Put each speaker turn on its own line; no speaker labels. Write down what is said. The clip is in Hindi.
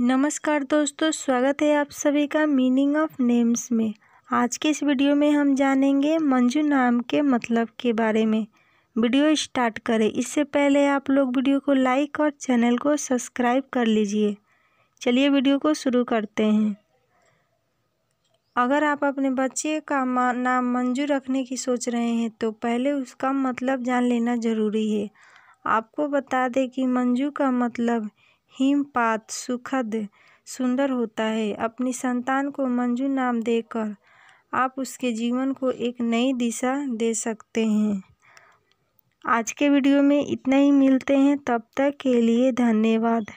नमस्कार दोस्तों स्वागत है आप सभी का मीनिंग ऑफ नेम्स में आज के इस वीडियो में हम जानेंगे मंजू नाम के मतलब के बारे में वीडियो स्टार्ट करें इससे पहले आप लोग वीडियो को लाइक और चैनल को सब्सक्राइब कर लीजिए चलिए वीडियो को शुरू करते हैं अगर आप अपने बच्चे का नाम मंजू रखने की सोच रहे हैं तो पहले उसका मतलब जान लेना ज़रूरी है आपको बता दें कि मंजू का मतलब हिमपात सुखद सुंदर होता है अपनी संतान को मंजू नाम देकर आप उसके जीवन को एक नई दिशा दे सकते हैं आज के वीडियो में इतना ही मिलते हैं तब तक के लिए धन्यवाद